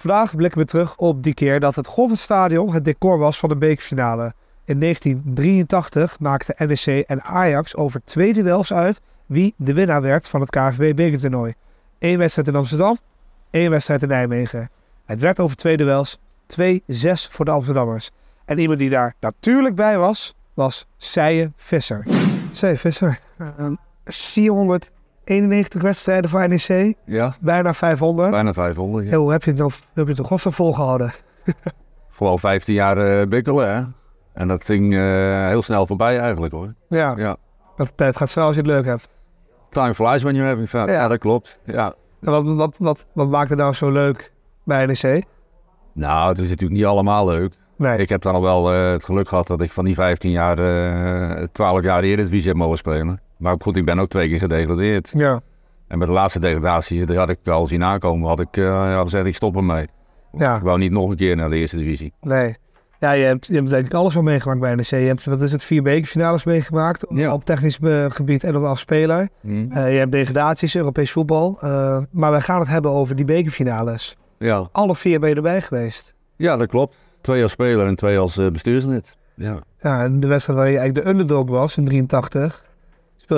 Vandaag blikken we terug op die keer dat het Golfstadion het decor was van de beekfinale. In 1983 maakten NEC en Ajax over twee duels uit wie de winnaar werd van het KFB bekertoernooi. Eén wedstrijd in Amsterdam, één wedstrijd in Nijmegen. Het werd over twee duels 2-6 voor de Amsterdammers. En iemand die daar natuurlijk bij was, was Seije Visser. Seije Visser, 400 ehm, 91 wedstrijden voor NEC. Ja. Bijna 500. Bijna 500, hoe heb je het nog, heb je het nog volgehouden? Vooral 15 jaar uh, bikkelen, hè. En dat ging eh, heel snel voorbij eigenlijk, hoor. Ja. ja. Dat tijd gaat snel als je het leuk hebt. Time flies when you're having fun. Ja, dat klopt. Ja. wat, wat, wat, wat maakt het nou zo leuk bij NEC? Nou, het is natuurlijk niet allemaal leuk. Nee. Ik heb dan al wel eh, het geluk gehad dat ik van die 15 jaar, 12 jaar eerder het heb mogen spelen. Maar goed, ik ben ook twee keer gedegradeerd. Ja. En met de laatste degradatie, die had ik wel zien aankomen, had ik uh, eh, gezegd, ik stop ermee. Ja. Ik wou niet nog een keer naar de eerste divisie. Nee. Ja, je hebt, je hebt denk ik alles al meegemaakt bij NEC. Je hebt, wat is het, vier bekerfinales meegemaakt. Op technisch eh, gebied en als speler. Mm. Eh, je hebt degradaties, Europees voetbal. maar wij gaan het hebben over die bekerfinales. Ja. Alle vier ben je erbij geweest. Ja, dat klopt. Twee als speler en twee als bestuurslid. Ja. ja, en de wedstrijd waar je eigenlijk de underdog was in 83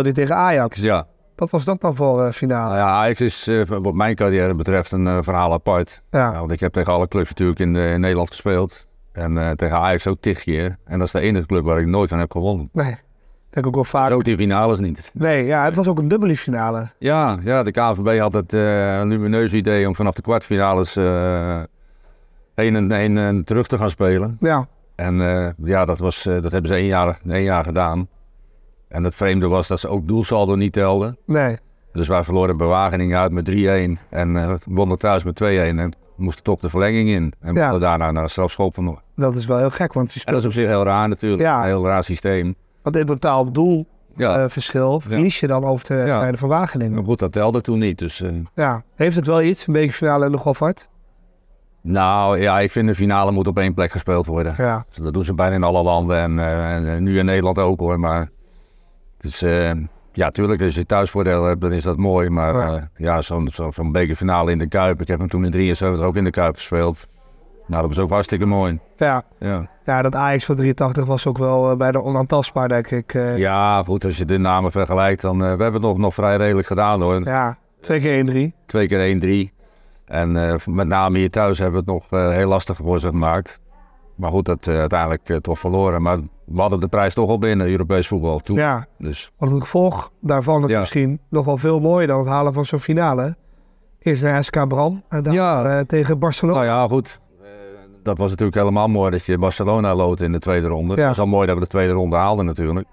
tegen Ajax. Ja. Wat was dat dan voor uh, finale? Nou ja, Ajax is eh, wat mijn carrière betreft een uh, verhaal apart. Ja. want ik heb tegen alle clubs natuurlijk in, Nederland gespeeld. En tegen Ajax ook tig keer. En dat is de enige club waar ik nooit van heb gewonnen. Nee. Denk ook wel vaak. Zo die finales niet. Nee, ja, het was ook een dubbele finale. Ja, ja de KVB had het lumineus idee om vanaf de kwartfinales 1 en, terug te gaan spelen. Ja. En ja, dat, was, dat hebben ze één jaar, één jaar gedaan. En het vreemde was dat ze ook doelsaldo niet telden. Nee. Dus wij verloren bij Wageningen uit met 3-1 en uh, wonnen thuis met 2-1 en moesten toch de verlenging in. En ja. daarna naar een nog. Dat is wel heel gek, want... Speelt... En dat is op zich heel raar natuurlijk, ja. een heel raar systeem. Want in totaal doel ja. verschil. Eh, verlies je dan over de wedstrijden van Wageningen. Maar goed, dat telde toen niet. Dus, eh. ja. Heeft het wel iets, een finale en nogal hard? Nou ja, ik vind de finale moet op één plek gespeeld worden. Ja. dat doen ze bijna in alle landen en, en nu in Nederland ook hoor. Maar dus ehm, ja, tuurlijk, als je thuisvoordeel hebt, dan is dat mooi. Maar ja, eh, ja zo'n zo, bekerfinale in de Kuip. Ik heb hem toen in 73 ook in de Kuip gespeeld. Nou, dat was ook hartstikke mooi. Ja. Ja, ja dat Ajax van 83 was ook wel eh, bijna de onaantastbaar, denk ik. Eh. Ja, goed, als je de namen vergelijkt, dan uh, we hebben het nog, nog vrij redelijk gedaan hoor. Ja, twee keer 1-3. Twee keer 1-3. En met name hier thuis hebben we het nog heel lastig voor ze gemaakt. Maar goed, dat eh, uiteindelijk eh, toch verloren. Maar we hadden de prijs toch al binnen, Europees voetbal. Toen. Ja, dus. want het gevolg daarvan is misschien nog wel veel mooier dan het halen van zo'n finale. Is naar SK Bran en dan eh, tegen Barcelona. Nou ja, goed. Dat was natuurlijk helemaal mooi dat je Barcelona lood in de tweede ronde. Ja. Het was al mooi dat we de tweede ronde haalden natuurlijk.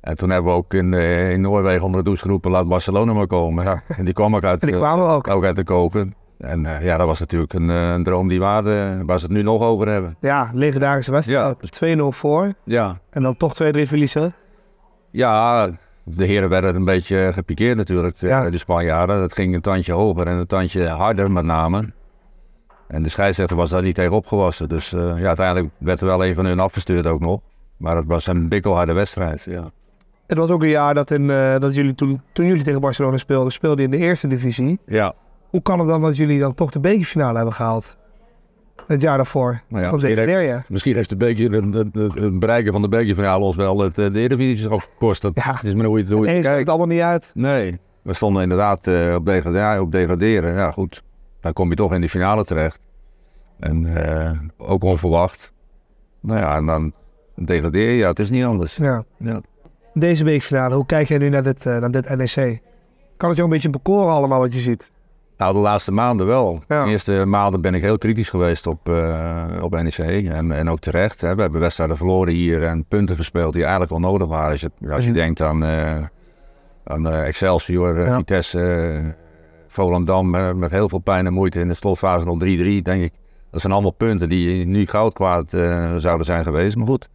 En toen hebben we ook in, in Noorwegen onder de douche geroepen, laat Barcelona maar komen. Ja. En die kwam ook uit, kwamen ook. ook uit de koken. En eh, ja, dat was natuurlijk een, eh, een droom die waarde, waar ze het nu nog over hebben. Ja, legendarische wedstrijd. Ja. 2-0 voor. Ja. En dan toch 2-3 verliezen. Ja, de heren werden een beetje gepikeerd natuurlijk, eh, de Spanjaarden. Dat ging een tandje hoger en een tandje harder met name. En de scheidsrechter was daar niet tegen opgewassen. Dus ja, uiteindelijk werd er wel een van hun afgestuurd ook nog. Maar het was een bikkelharde wedstrijd, ja. Het was ook een jaar dat, in, dat jullie toen, toen jullie tegen Barcelona speelden, speelden in de eerste divisie. Ja. Hoe kan het dan dat jullie dan toch de bekerfinale hebben gehaald? Het jaar daarvoor. Nou ja, misschien, heeft, misschien heeft de beker, het bereiken van de bekerfinale ons wel het, eh, de Eredivisie gekost. Dat is maar hoe je, het doet. het kijkt. het allemaal niet uit. Nee, we stonden inderdaad eh, op, degraderen, op degraderen. Ja goed, dan kom je toch in die finale terecht. En eh, ook onverwacht. Nou ja, en dan degradeer je. Ja, het is niet anders. Ja. ja. Deze weekfinale, hoe kijk jij nu naar dit, naar dit NEC? Kan het jou een beetje bekoren allemaal wat je ziet? Nou, de laatste maanden wel. De eerste maanden ben ik heel kritisch geweest op, uh, op NEC. En, en ook terecht. Hè. We hebben wedstrijden verloren hier en punten gespeeld die eigenlijk wel nodig waren. Als je, mhm. denkt aan, uh, aan eh, Excelsior, Vitesse, Volendam. met heel veel pijn en moeite in de slotfase nog 3-3, denk ik. Dat zijn allemaal punten die nu goud kwaad zouden zijn geweest. Maar goed,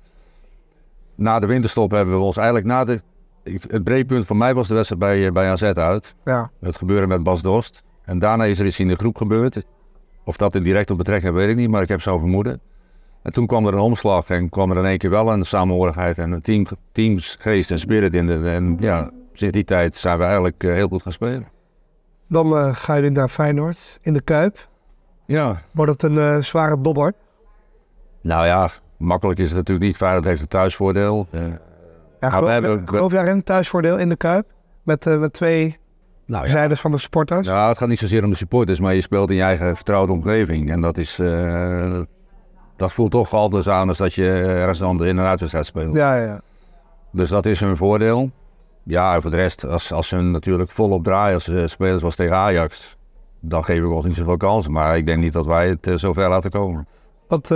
na de winterstop hebben we ons eigenlijk na de... Het breekpunt voor mij was de wedstrijd bij, bij AZ uit. Ja. Het gebeuren met Bas Dost. En daarna is er iets in de groep gebeurd. Of dat in direct op betrekking weet ik niet, maar ik heb zo vermoeden. En toen kwam er een omslag en kwam er in één keer wel een samenhorigheid en een team, teamsgeest en spirit in. De, en ja, sinds die tijd zijn we eigenlijk eh, heel goed gaan spelen. Dan eh, ga je naar Feyenoord in de Kuip. Ja. Wordt het een eh, zware dobber? Nou ja, makkelijk is het natuurlijk niet. Feyenoord heeft een thuisvoordeel. Ja, ja we hebben, geloof thuisvoordeel in de Kuip? Met, met twee nou, ja. van de supporters? Ja, nou, het gaat niet zozeer om de supporters, maar je speelt in je eigen vertrouwde omgeving. En dat is. Eh, dat voelt toch anders aan als dat je ergens anders in en uitwedstrijd speelt. Ja, ja. Dus dat is hun voordeel. Ja, en voor de rest, als, als ze natuurlijk volop draaien als eh, spelers zoals tegen Ajax, dan geven we ons niet zoveel kansen. Maar ik denk niet dat wij het uh, eh, zover laten komen. Wat,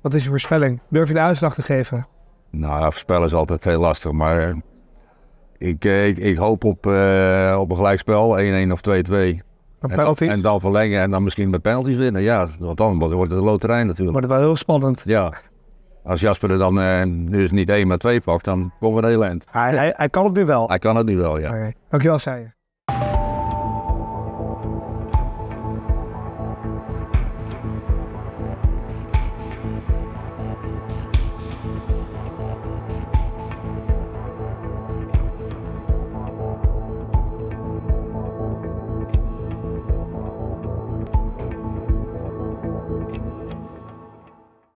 wat is je voorspelling? Durf je de uitslag te geven? Nou, voorspellen is altijd heel lastig, maar eh, ik, ik, hoop op, uh, op een gelijkspel, 1-1 of 2-2. En, en, dan verlengen en dan misschien met penalties winnen. Ja, want dan wordt het een loterij natuurlijk. Wordt het wel heel spannend. Ja. Als Jasper er dan uh, eh, nu dus niet 1 maar 2 pakt, dan komen we een heel eind. Hij, hij, kan het nu wel. Hij kan het nu wel, ja. Okay. Dankjewel, Seijer.